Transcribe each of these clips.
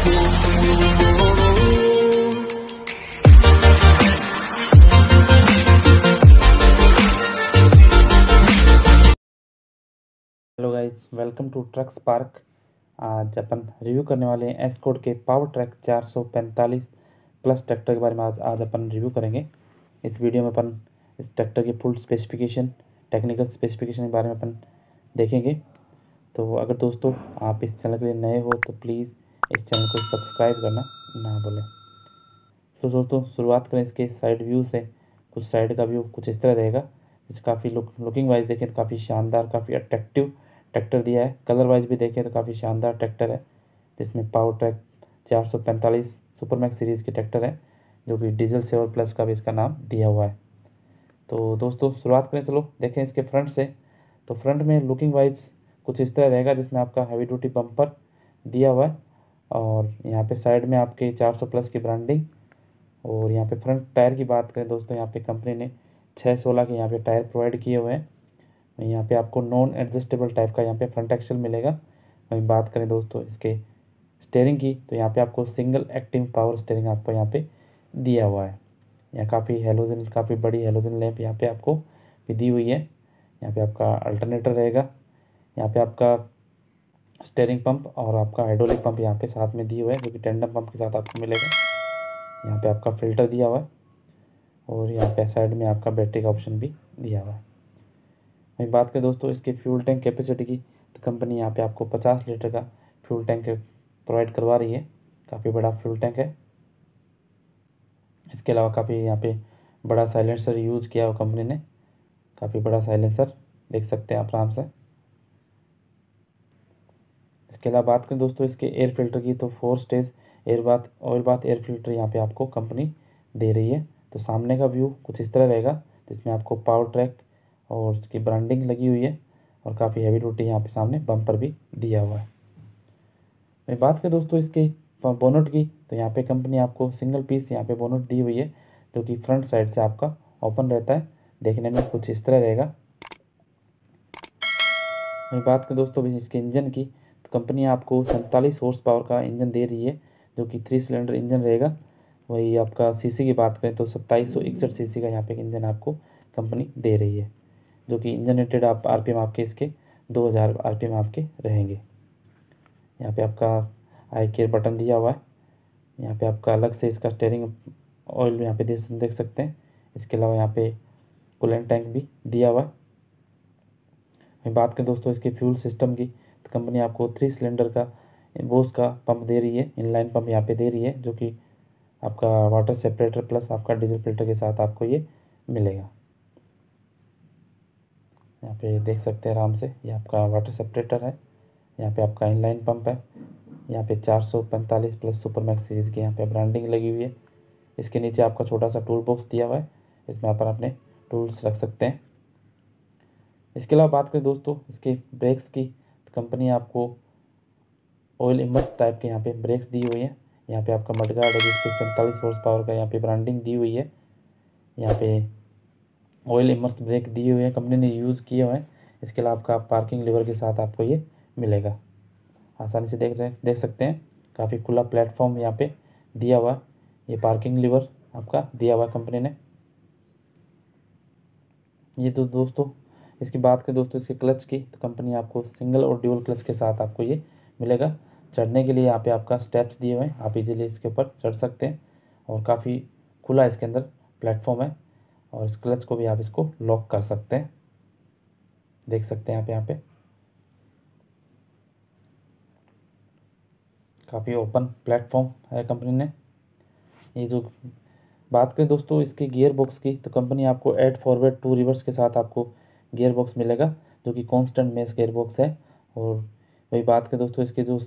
hello guys welcome to truck spark आज अपन review करने वाले हैं एस कोड के पावर ट्रैक 445 प्लस ट्रैक्टर के बारे में आज आज अपन रिव्यू करेंगे इस वीडियो में अपन इस ट्रैक्टर के फुल स्पेसिफिकेशन टेक्निकल स्पेसिफिकेशन के बारे में अपन देखेंगे तो अगर दोस्तों आप इस चैनल के लिए नए हो तो प्लीज़ इस चैनल को सब्सक्राइब करना ना भूलें तो दोस्तों शुरुआत करें इसके साइड व्यू से कुछ साइड का व्यू कुछ इस तरह रहेगा जैसे काफ़ी लुक लुकिंग वाइज देखें तो काफ़ी शानदार काफ़ी अट्रैक्टिव ट्रैक्टर दिया है कलर वाइज भी देखें तो काफ़ी शानदार ट्रैक्टर है जिसमें पावर ट्रैक चार सौ पैंतालीस सुपरमैक्स सीरीज़ के ट्रैक्टर है जो कि डीजल सेवर प्लस का भी इसका नाम दिया हुआ है तो दोस्तों शुरुआत करें चलो देखें इसके फ्रंट से तो फ्रंट में लुकिंग वाइज कुछ इस तरह रहेगा जिसमें आपका हैवी ड्यूटी बम्पर दिया हुआ है और यहाँ पे साइड में आपके 400 प्लस की ब्रांडिंग और यहाँ पे फ्रंट टायर की बात करें दोस्तों यहाँ पे कंपनी ने छः सोलह के यहाँ पे टायर प्रोवाइड किए हुए हैं वहीं यहाँ पे आपको नॉन एडजस्टेबल टाइप का यहाँ पे फ्रंट एक्सल मिलेगा वहीं बात करें दोस्तों इसके स्टेयरिंग की तो यहाँ पर आपको सिंगल एक्टिव पावर स्टेयरिंग आपको यहाँ पर दिया हुआ है यहाँ काफ़ी हेलोजन काफ़ी बड़ी हेलोजन लैम्प यहाँ पर आपको भी दी हुई है यहाँ पर आपका अल्टरनेटर रहेगा यहाँ पे आपका स्टेयरिंग पंप और आपका हाइड्रोलिक पंप यहाँ पे साथ में दिए हुए हैं जो कि टेंडम पंप के साथ आपको मिलेगा यहाँ पे आपका फिल्टर दिया हुआ है और यहाँ पे साइड में आपका बैटरी का ऑप्शन भी दिया हुआ है वहीं बात करें दोस्तों इसके फ्यूल टैंक कैपेसिटी की तो कंपनी यहाँ पे आपको पचास लीटर का फ्यूल टैंक प्रोवाइड करवा रही है काफ़ी बड़ा फ्यूल टैंक है इसके अलावा काफ़ी यहाँ पर बड़ा साइलेंसर यूज़ किया हुआ कंपनी ने काफ़ी बड़ा साइलेंसर देख सकते हैं आप आराम से इसके अलावा बात करें दोस्तों इसके एयर फिल्टर की तो four stage air bath oil bath air filter यहाँ पे आपको कंपनी दे रही है तो सामने का व्यू कुछ इस तरह रहेगा जिसमें आपको पावर ट्रैक और उसकी ब्रांडिंग लगी हुई है और काफ़ी हैवी ड्यूटी यहाँ पे सामने बम्पर भी दिया हुआ है मैं बात करें दोस्तों इसके बोनट की तो यहाँ पे कंपनी आपको सिंगल पीस यहाँ पे बोनट दी हुई है जो कि फ्रंट साइड से आपका ओपन रहता है देखने में कुछ इस तरह रहेगा मैं बात करें दोस्तों इसके इंजन की कंपनी आपको सैंतालीस हॉर्स पावर का इंजन दे रही है जो कि थ्री सिलेंडर इंजन रहेगा वही आपका सीसी की बात करें तो सत्ताईस सौ इकसठ सी का यहाँ पे इंजन आपको कंपनी दे रही है जो कि इंजन रेटेड आप आर पी एम आपके इसके दो हज़ार आर पी एम आपके रहेंगे यहाँ पे आपका आई केयर बटन दिया हुआ है यहाँ पे आपका अलग से इसका स्टेयरिंग ऑयल यहाँ पे देख सकते हैं इसके अलावा यहाँ पे कूलेंट टैंक भी दिया हुआ है बात करें दोस्तों इसके फ्यूल सिस्टम की कंपनी आपको थ्री सिलेंडर का बोस का पंप दे रही है इनलाइन पंप यहाँ पे दे रही है जो कि आपका वाटर सेपरेटर प्लस आपका डीजल फिल्टर के साथ आपको ये मिलेगा यहाँ पे देख सकते हैं आराम से ये आपका वाटर सेपरेटर है यहाँ पे आपका इनलाइन पंप है यहाँ पे चार सौ पैंतालीस प्लस सुपर मैक्स सीरीज़ की यहाँ पे ब्रांडिंग लगी हुई है इसके नीचे आपका छोटा सा टूल बॉक्स दिया हुआ है इसमें आप अपने टूल्स रख सकते हैं इसके अलावा बात करें दोस्तों इसके ब्रेक्स की कंपनी आपको ऑयल इमर्स टाइप के यहाँ पे ब्रेक्स दी हुई है यहाँ पे आपका मड है जिसके सैंतालीस हॉर्स पावर का यहाँ पे ब्रांडिंग दी हुई है यहाँ पे ऑयल इमर्स ब्रेक दिए हुए हैं कंपनी ने यूज़ किए हुए हैं इसके अलावा आपका पार्किंग लेवर के साथ आपको ये मिलेगा आसानी से देख रहे देख सकते हैं काफ़ी खुला प्लेटफॉर्म यहाँ पर दिया हुआ ये पार्किंग लीवर आपका दिया हुआ कंपनी ने ये तो दोस्तों इसकी बात करें दोस्तों इसके क्लच की तो कंपनी आपको सिंगल और ड्यूल क्लच के साथ आपको ये मिलेगा चढ़ने के लिए यहाँ पे आपका स्टेप्स दिए हुए हैं आप इजीली इसके ऊपर चढ़ सकते हैं और काफ़ी खुला इसके अंदर प्लेटफॉर्म है और इस क्लच को भी आप इसको लॉक कर सकते हैं देख सकते हैं आप यहाँ पे काफ़ी ओपन प्लेटफॉर्म है कंपनी ने ये जो बात करें दोस्तों इसके गियर बॉक्स की तो कंपनी आपको एड फॉरवर्ड टू रिवर्स के साथ आपको गेयर बॉक्स मिलेगा जो कि कांस्टेंट मेस गेयर बॉक्स है और वही बात करें दोस्तों इसके जो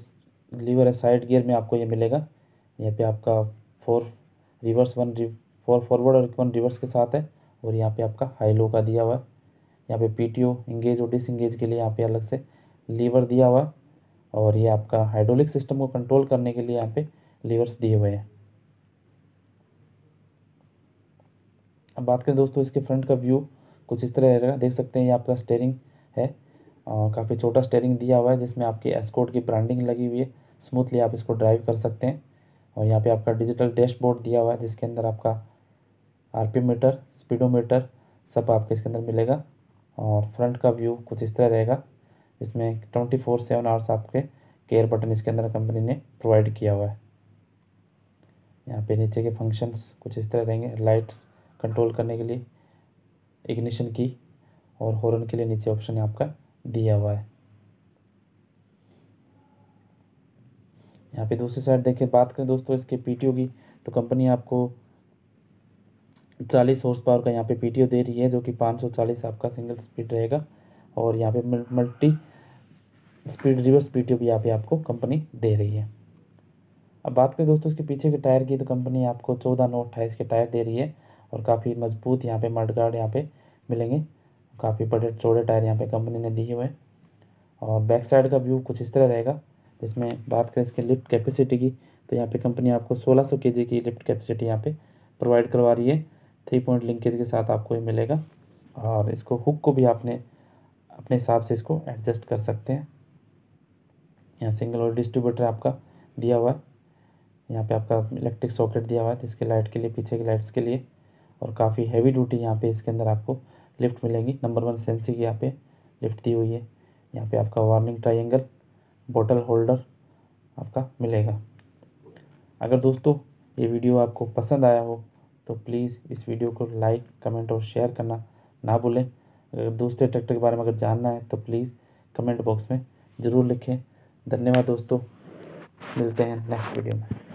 लीवर है साइड गियर में आपको ये मिलेगा यहाँ पे आपका four reverse one four forward और वन रिवर्स के साथ है और यहाँ पे आपका हाई लो का दिया हुआ है यहाँ पे पीटीओ इंगेज और डिसंगेज के लिए यहाँ पे अलग से लीवर दिया हुआ है और ये आपका हाइड्रोलिक सिस्टम को कंट्रोल करने के लिए यहाँ पे लीवर्स दिए हुए हैं अब बात करें दोस्तों इसके फ्रंट का व्यू कुछ इस तरह रहेगा देख सकते हैं ये आपका स्टेयरिंग है और काफ़ी छोटा स्टेयरिंग दिया हुआ है जिसमें आपकी एस्कोट की ब्रांडिंग लगी हुई है स्मूथली आप इसको ड्राइव कर सकते हैं और यहाँ पे आपका डिजिटल डैशबोर्ड दिया हुआ है जिसके अंदर आपका आरपी मीटर स्पीडोमीटर सब आपके इसके अंदर मिलेगा और फ्रंट का व्यू कुछ इस तरह रहेगा इसमें ट्वेंटी फोर सेवन आवर्स आपके केयर बटन इसके अंदर कंपनी ने प्रोवाइड किया हुआ है यहाँ पे नीचे के फंक्शंस कुछ इस तरह रहेंगे लाइट्स कंट्रोल करने के लिए इग्निशन की और हॉर्न के लिए नीचे ऑप्शन आपका दिया हुआ है यहाँ पे दूसरी साइड देखें बात करें दोस्तों इसके पीटीओ की तो कंपनी आपको चालीस हॉर्स पावर का यहाँ पे पीटीओ दे रही है जो कि पाँच सौ चालीस आपका सिंगल स्पीड रहेगा और यहाँ पे मल्टी स्पीड रिवर्स पीटीओ भी यहाँ पे आपको कंपनी दे रही है अब बात करें दोस्तों इसके पीछे के टायर की तो कंपनी आपको चौदह नौ अट्ठाईस के टायर दे रही है और काफ़ी मजबूत यहाँ पे गार्ड यहाँ पे मिलेंगे काफ़ी बड़े चौड़े टायर यहाँ पे कंपनी ने दिए हुए हैं और बैक साइड का व्यू कुछ इस तरह रहेगा जिसमें बात करें इसके लिफ्ट कैपेसिटी की तो यहाँ पे कंपनी आपको 1600 सौ की लिफ्ट कैपेसिटी यहाँ पे प्रोवाइड करवा रही है थ्री पॉइंट लिंकेज के साथ आपको ये मिलेगा और इसको हुक को भी आपने अपने हिसाब से इसको एडजस्ट कर सकते हैं यहाँ सिंगल और डिस्ट्रीब्यूटर आपका दिया हुआ है यहाँ पे आपका इलेक्ट्रिक सॉकेट दिया हुआ है जिसके लाइट के लिए पीछे की लाइट्स के लिए और काफ़ी हैवी ड्यूटी यहाँ पे इसके अंदर आपको लिफ्ट मिलेंगी नंबर वन सेंसी की यहाँ पे लिफ्ट दी हुई है यहाँ पे आपका वार्निंग ट्राइंगल बोटल होल्डर आपका मिलेगा अगर दोस्तों ये वीडियो आपको पसंद आया हो तो प्लीज़ इस वीडियो को लाइक कमेंट और शेयर करना ना भूलें अगर दूसरे ट्रैक्टर के बारे में अगर जानना है तो प्लीज़ कमेंट बॉक्स में ज़रूर लिखें धन्यवाद दोस्तों मिलते हैं नेक्स्ट वीडियो में